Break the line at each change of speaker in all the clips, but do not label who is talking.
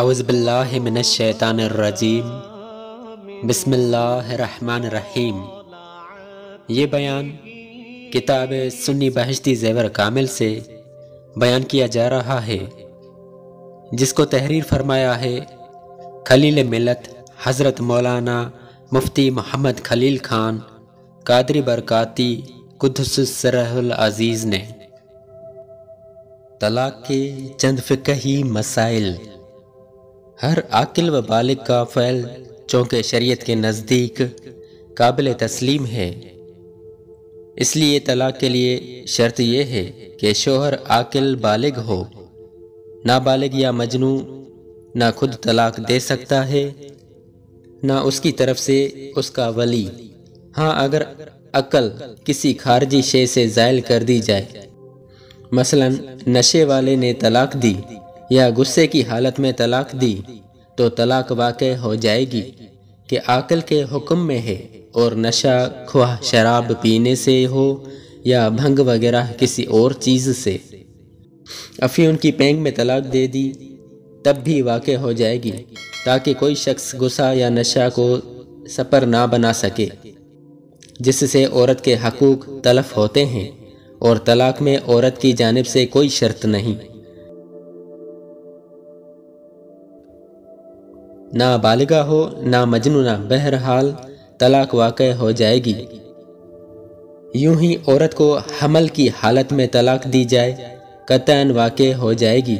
अवज़बिल्लाशैतानरजीम रहीम ये बयान किताब सुन्नी बहशती जेवर कामिल से बयान किया जा रहा है जिसको तहरीर फरमाया है खलील मिलत हज़रत मौलाना मुफ्ती मोहम्मद खलील खान कादरी बरकती कुदसर अज़ीज़ ने तलाक के चंद फ़िकही मसाइल हर आकिल व बालिक का फ़ैल चौंके शरीयत के नज़दीक काबिल तस्लीम है इसलिए तलाक के लिए शर्त यह है कि शोहर आकिल बालिग हो ना बालिग या मजनू ना खुद तलाक दे सकता है ना उसकी तरफ से उसका वली हाँ अगर अकल किसी खारजी शे से जायल कर दी जाए मसलन नशे वाले ने तलाक दी या गुस्से की हालत में तलाक दी तो तलाक वाक़ हो जाएगी कि आकल के हुक्म में है और नशा ख्वाह शराब पीने से हो या भंग वगैरह किसी और चीज़ से अफी उनकी पेंग में तलाक दे दी तब भी वाक़ हो जाएगी ताकि कोई शख्स गुस्सा या नशा को सपर ना बना सके जिससे औरत के हकूक़ तलफ होते हैं और तलाक में औरत की जानब से कोई शर्त नहीं ना बालिगा हो ना मजनूना बहरहाल तलाक वाक़ हो जाएगी यूं ही औरत को हमल की हालत में तलाक दी जाए कतन वाक़ हो जाएगी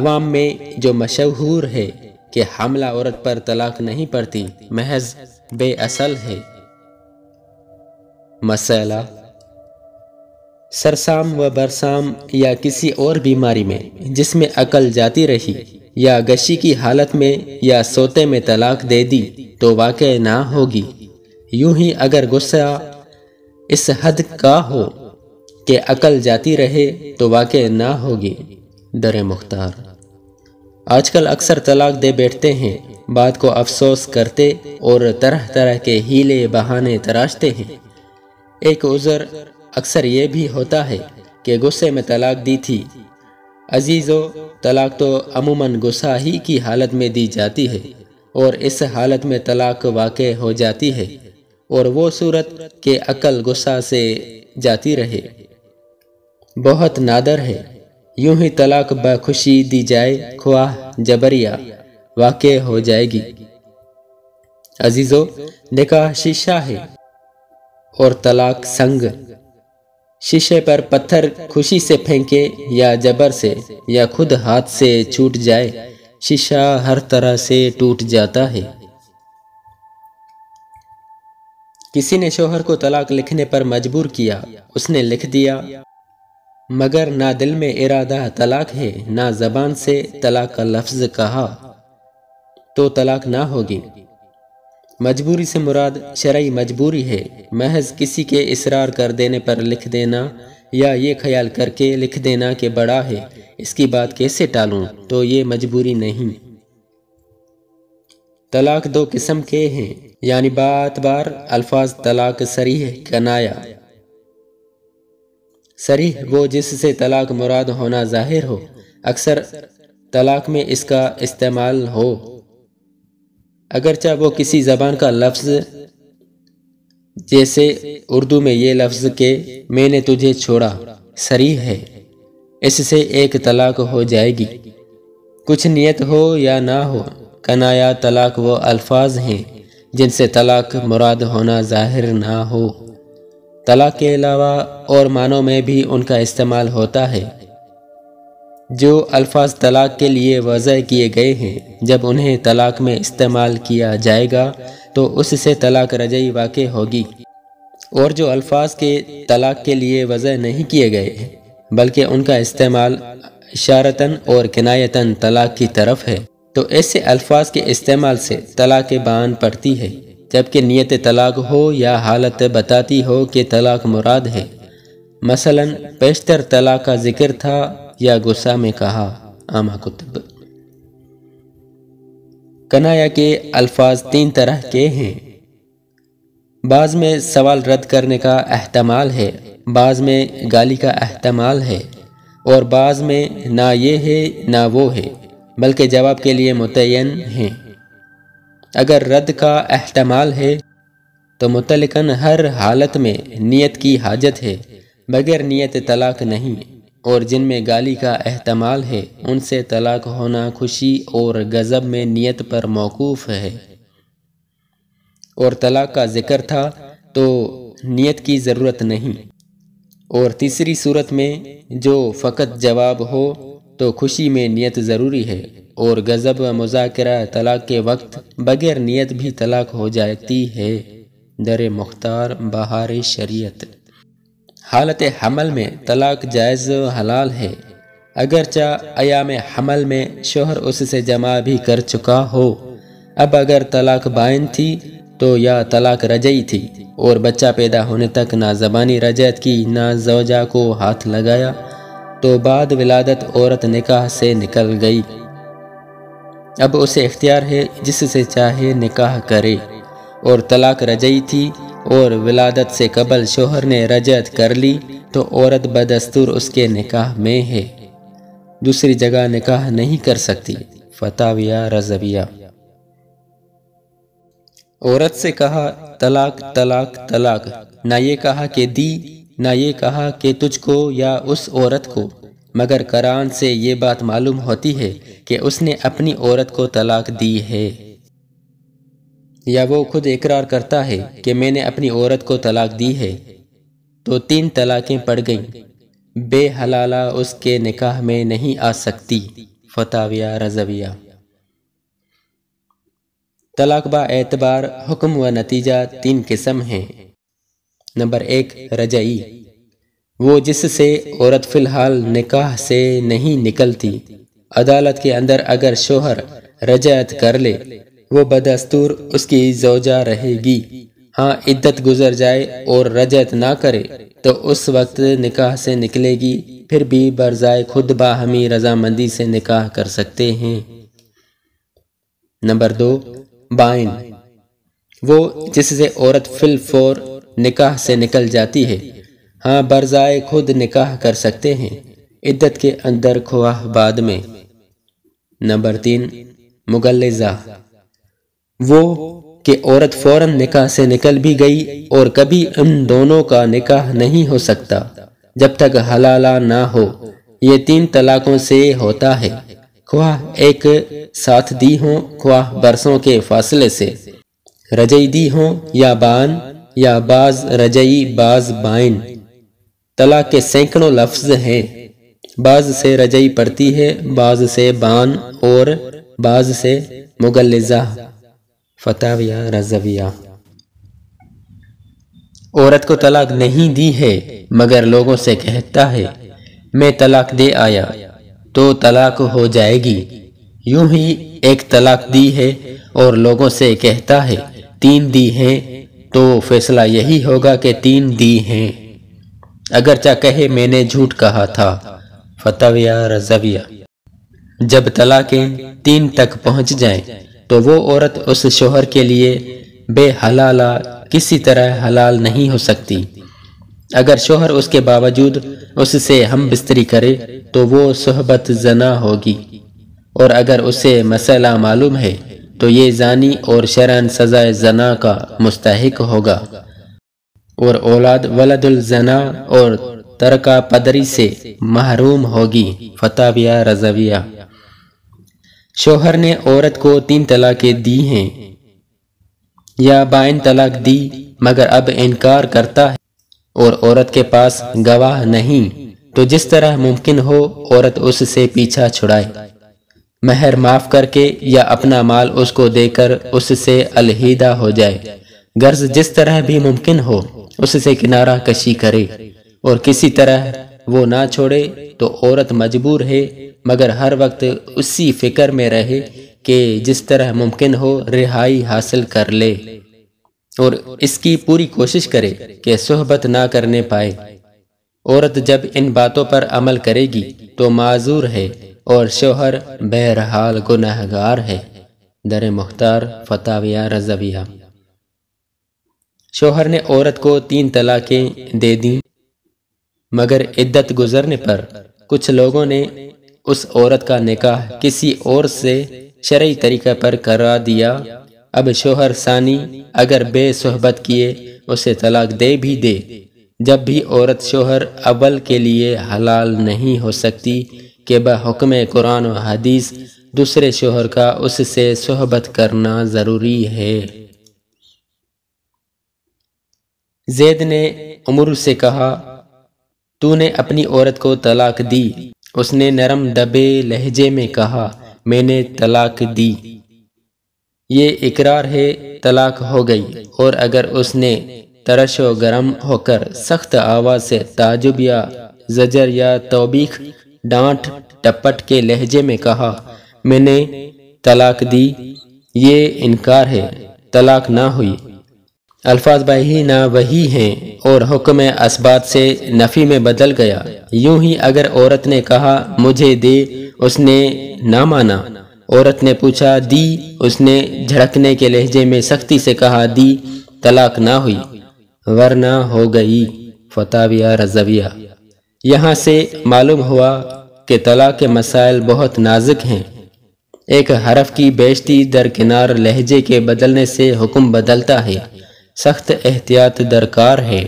अवाम में जो मशहूर है कि हमला औरत पर तलाक नहीं पड़ती महज बेअसल है मसला सरसाम व बरसाम या किसी और बीमारी में जिसमें अकल जाती रही या गशी की हालत में या सोते में तलाक दे दी तो वाक़ ना होगी यूं ही अगर गुस्सा इस हद का हो कि अकल जाती रहे तो वाक़ ना होगी दर मुख्तार आजकल अक्सर तलाक दे बैठते हैं बात को अफसोस करते और तरह तरह के हीले बहाने तराशते हैं एक उज़र अक्सर ये भी होता है कि गुस्से में तलाक दी थी अजीज़ो तलाक तो अमूमन गुस्सा ही की हालत में दी जाती है और इस हालत में तलाक वाक़ हो जाती है और वो सूरत के अकल गुस्सा से जाती रहे बहुत नादर है यूं ही तलाक बखुशी दी जाए ख्वाह जबरिया वाक़ हो जाएगी अजीज़ो निकाह शीशा है और तलाक संग शीशे पर पत्थर खुशी से फेंके या जबर से या खुद हाथ से छूट जाए शीशा हर तरह से टूट जाता है किसी ने शोहर को तलाक लिखने पर मजबूर किया उसने लिख दिया मगर ना दिल में इरादा तलाक है ना जबान से तलाक का लफ्ज कहा तो तलाक ना होगी मजबूरी से मुराद शरय मजबूरी है महज किसी के इसरार कर देने पर लिख देना या ये ख्याल करके लिख देना कि बड़ा है इसकी बात कैसे टालूं तो ये मजबूरी नहीं तलाक दो किस्म के हैं यानी बात बार अल्फाज तलाक सरीह कनाया सरीह वो जिससे तलाक मुराद होना जाहिर हो अक्सर तलाक में इसका इस्तेमाल हो अगरचा वो किसी ज़बान का लफ्ज़ जैसे उर्दू में ये लफ्ज़ के मैंने तुझे छोड़ा सरी है इससे एक तलाक हो जाएगी कुछ नियत हो या ना हो कनाया तलाक वो अल्फाज हैं जिनसे तलाक मुराद होना जाहिर ना हो तलाक के अलावा और मानों में भी उनका इस्तेमाल होता है जो अल्फाज तलाक़ के लिए वज़ह किए गए हैं जब उन्हें तलाक़ में इस्तेमाल किया जाएगा तो उससे तलाक़ रजई वाक़ होगी और जो अल्फाज के तलाक़ के लिए वज़ह नहीं किए गए बल्कि उनका इस्तेमाल इशारता और किनायता तलाक़ की तरफ है तो ऐसे अल्फाज के इस्तेमाल से तलाक़ बान पड़ती है जबकि नीयत तलाक हो या हालत बताती हो कि तलाक मुराद है मसलन बेशतर तलाक का जिक्र था या गुस्सा में कहा आमा कुतुब कनाया के अल्फाज तीन तरह के हैं बाज़ में सवाल रद्द करने का अहतमाल है बाज़ में गाली का अहतमाल है और बाज़ में ना ये है ना वो है बल्कि जवाब के लिए मुतन है अगर रद्द का अहतमाल है तो मुतलकन हर हालत में नियत की हाजत है बगैर नियत तलाक नहीं और जिनमें गाली का अहतमाल है उनसे तलाक होना खुशी और गज़ब में नियत पर मौकूफ़ है और तलाक का जिक्र था तो नियत की ज़रूरत नहीं और तीसरी सूरत में जो फ़कत जवाब हो तो खुशी में नियत ज़रूरी है और गज़ब मुजाकरा तलाक के वक्त बग़ैर नियत भी तलाक हो जाती है दर मुख्तार बहार शरीयत हालत हमल में तलाक जायज़ हलाल है अगरचा अयाम हमल में शोहर उससे जमा भी कर चुका हो अब अगर तलाक बाइन थी तो या तलाक रजई थी और बच्चा पैदा होने तक ना ज़बानी रजत की ना जोजा को हाथ लगाया तो बाद विलादत औरत निकाह से निकल गई अब उसे इख्तियार है जिससे चाहे निकाह करे और तलाक रजई थी और विलादत से कबल शोहर ने रजत कर ली तो औरत बदस्तूर उसके निकाह में है दूसरी जगह निकाह नहीं कर सकती फताविया रजविया औरत से कहा तलाक तलाक तलाक ना ये कहा कि दी ना ये कहा कि तुझको या उस औरत को मगर करान से ये बात मालूम होती है कि उसने अपनी औरत को तलाक दी है या वो खुद इकरार करता है कि मैंने अपनी औरत को तलाक दी है तो तीन तलाक़ें पड़ गईं बेहलाला उसके निकाह में नहीं आ सकती फताविया रजविया तलाक बा एतबार हुक्म व नतीजा तीन किस्म हैं नंबर एक रजई वो जिससे औरत फ़िलहाल निकाह से नहीं निकलती अदालत के अंदर अगर शोहर रजत कर ले वो बदस्तूर उसकी जोजा रहेगी हाँ इद्दत गुजर जाए और रजत ना करे तो उस वक्त निकाह से निकलेगी फिर भी बरजाए खुद बाहमी रजामंदी से निकाह कर सकते हैं नंबर दो बाइन वो जिससे औरत फिल फोर निकाह से निकल जाती है हाँ बरजाए खुद निकाह कर सकते हैं इद्दत के अंदर खुआ बाद में नंबर तीन मुगलजा वो कि औरत फौरन निकाह से निकल भी गई और कभी इन दोनों का निकाह नहीं हो सकता जब तक हलाला ना हो ये तीन तलाकों से होता है ख्वाह एक साथ दी हो ख्वाह बरसों के फासले से रजई दी हो या बान या बाज रजई बाज बाइन तलाक के सैकड़ों लफ्ज हैं बाज से रजई पड़ती है बाज से बान और बाज से मुगलजा फताविया रजविया औरत को तलाक नहीं दी है मगर लोगों से कहता है मैं तलाक दे आया तो तलाक हो जाएगी यूं ही एक तलाक दी है और लोगों से कहता है तीन दी हैं तो फैसला यही होगा कि तीन दी हैं अगरचा कहे मैंने झूठ कहा था फतविया रजविया जब तलाकें तीन तक पहुंच जाएं तो वो औरत उस शोहर के लिए बेहलाला किसी तरह हलाल नहीं हो सकती अगर शोहर उसके बावजूद उससे हम बिस्तरी करे तो वो सहबत जना होगी और अगर उसे मसला मालूम है तो ये जानी और शरण सजाए जना का मुस्तक होगा और औलाद वलदुल जना और तरका पदरी से महरूम होगी फताविया रजविया शोहर ने औरत को तीन तलाकें दी हैं या बाइन तलाक दी मगर अब इनकार करता है और औरत के पास गवाह नहीं तो जिस तरह मुमकिन हो औरत उससे पीछा छुड़ाए महर माफ करके या अपना माल उसको देकर उससे अलहिदा हो जाए गर्ज जिस तरह भी मुमकिन हो उससे किनारा कशी करे और किसी तरह वो ना छोड़े तो औरत मजबूर है मगर हर वक्त उसी फिक्र में रहे कि जिस तरह मुमकिन हो रिहाई हासिल कर ले और इसकी पूरी कोशिश करे कि सहबत ना करने पाए औरत जब इन बातों पर अमल करेगी तो माजूर है और शोहर बहरहाल गुनहगार है दर मुख्तार फताविया रजविया शोहर ने औरत को तीन तलाकें दे दी मगर इद्दत गुजरने पर कुछ लोगों ने उस औरत का निकाह किसी और से शरय तरीक़े पर करा दिया अब शोहर सानी अगर बेसहबत किए उसे तलाक दे भी दे जब भी औरत शोहर अव्वल के लिए हलाल नहीं हो सकती कि बहकम कुरान और हदीस दूसरे शोहर का उससे सहबत करना ज़रूरी है जैद ने उमर से कहा तूने अपनी औरत को तलाक दी उसने नरम दबे लहजे में कहा मैंने तलाक दी ये इकरार है तलाक हो गई और अगर उसने तरश व गर्म होकर सख्त आवाज़ से ताजुब या जजर या तोबीख डांट टपट के लहजे में कहा मैंने तलाक दी ये इनकार है तलाक ना हुई अल्फाज बही ना वही हैं और हुक्म असबात से नफ़ी में बदल गया यूं ही अगर औरत ने कहा मुझे दे उसने ना माना औरत ने पूछा दी उसने झड़कने के लहजे में सख्ती से कहा दी तलाक ना हुई वरना हो गई फताविया रजविया यहाँ से मालूम हुआ कि तलाक के मसाइल बहुत नाजुक हैं एक हरफ की बेशती दरकिनार लहजे के बदलने से हुक्म बदलता है सख्त एहतियात दरकार है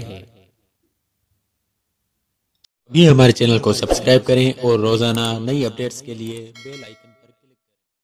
भी हमारे चैनल को सब्सक्राइब करें और रोज़ाना नई अपडेट्स के लिए बेल आइकन